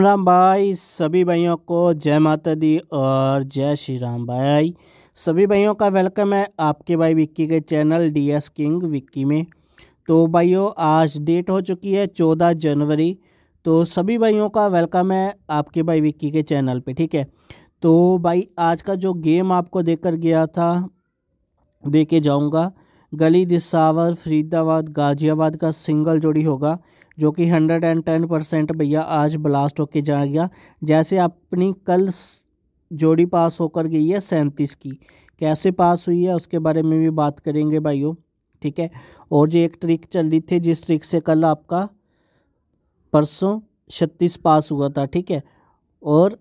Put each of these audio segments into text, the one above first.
राम भाई सभी भाइयों को जय माता दी और जय श्री राम भाई सभी भाइयों का वेलकम है आपके भाई विक्की के चैनल डीएस किंग विक्की में तो भाइयों आज डेट हो चुकी है चौदह जनवरी तो सभी भाइयों का वेलकम है आपके भाई विक्की के चैनल पे ठीक है तो भाई आज का जो गेम आपको देकर गया था दे के जाऊँगा गली दिसावर फरीदाबाद गाजियाबाद का सिंगल जोड़ी होगा जो कि हंड्रेड एंड टेन परसेंट भैया आज ब्लास्ट होके जा गया जैसे अपनी कल जोड़ी पास होकर गई है सैंतीस की कैसे पास हुई है उसके बारे में भी बात करेंगे भाइयों ठीक है और जो एक ट्रिक चल रही थी जिस ट्रिक से कल आपका परसों छत्तीस पास हुआ था ठीक है और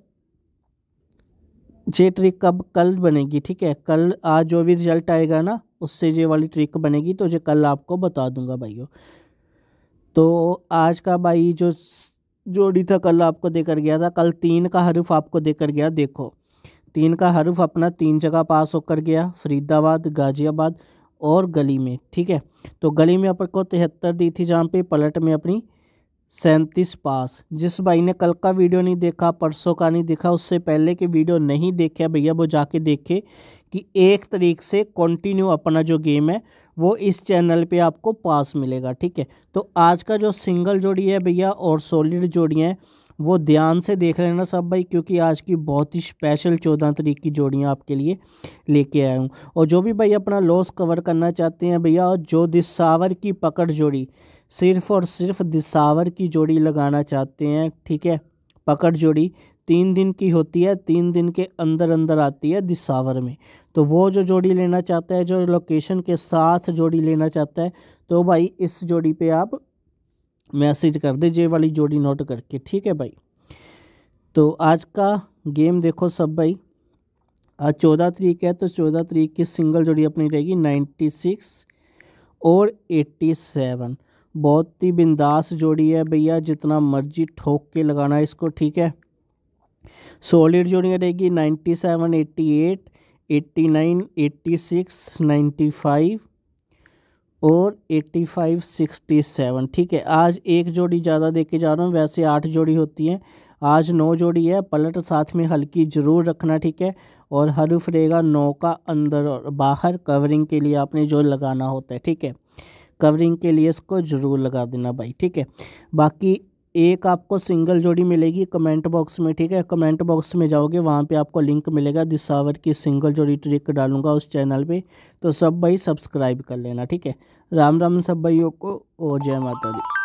ये ट्रिक अब कल बनेगी ठीक है कल आज जो भी रिजल्ट आएगा ना उससे ये वाली ट्रिक बनेगी तो ये कल आपको बता दूंगा भाइयों तो आज का भाई जो जोड़ी था कल आपको देकर गया था कल तीन का हरूफ आपको देकर गया देखो तीन का हरूफ अपना तीन जगह पास होकर गया फरीदाबाद गाजियाबाद और गली में ठीक है तो गली में अपन को तिहत्तर दी थी जहाँ पे पलट में अपनी सैंतीस पास जिस भाई ने कल का वीडियो नहीं देखा परसों का नहीं देखा उससे पहले के वीडियो नहीं देखे भैया वो जाके देखे कि एक तरीक से कंटिन्यू अपना जो गेम है वो इस चैनल पे आपको पास मिलेगा ठीक है तो आज का जो सिंगल जोड़ी है भैया और सॉलिड जोड़ियाँ हैं वो ध्यान से देख लेना सब भाई क्योंकि आज की बहुत ही स्पेशल चौदह तरीक की जोड़ियाँ आपके लिए लेके आया हूँ और जो भी भाई अपना लॉस कवर करना चाहते हैं भैया और जो दिसावर की पकड़ जोड़ी सिर्फ और सिर्फ दिसावर की जोड़ी लगाना चाहते हैं ठीक है पकड़ जोड़ी तीन दिन की होती है तीन दिन के अंदर अंदर आती है दिसावर में तो वो जो जोड़ी लेना चाहता है जो लोकेशन के साथ जोड़ी लेना चाहता है तो भाई इस जोड़ी पे आप मैसेज कर दीजिए वाली जोड़ी नोट करके ठीक है भाई तो आज का गेम देखो सब भाई आज चौदह तरीक है तो चौदह तरीक की सिंगल जोड़ी अपनी रहेगी नाइन्टी सिक्स और एट्टी सेवन बहुत ही बिंदास जोड़ी है भैया जितना मर्जी ठोक के लगाना है इसको ठीक है सॉलिड जोड़ियाँ रहेगी ninety seven eighty eight eighty nine eighty six ninety five और एट्टी फाइव सिक्सटी सेवन ठीक है आज एक जोड़ी ज़्यादा देख के जा रहा हूँ वैसे आठ जोड़ी होती हैं आज नौ जोड़ी है पलट साथ में हल्की ज़रूर रखना ठीक है और हरूफ रहेगा नौ का अंदर और बाहर कवरिंग के लिए आपने जो लगाना होता है ठीक है कवरिंग के लिए इसको ज़रूर लगा देना भाई ठीक है बाकी एक आपको सिंगल जोड़ी मिलेगी कमेंट बॉक्स में ठीक है कमेंट बॉक्स में जाओगे वहाँ पे आपको लिंक मिलेगा दिसावर की सिंगल जोड़ी ट्रिक डालूंगा उस चैनल पे तो सब भाई सब्सक्राइब कर लेना ठीक है राम राम सब भाइयों को और जय माता दी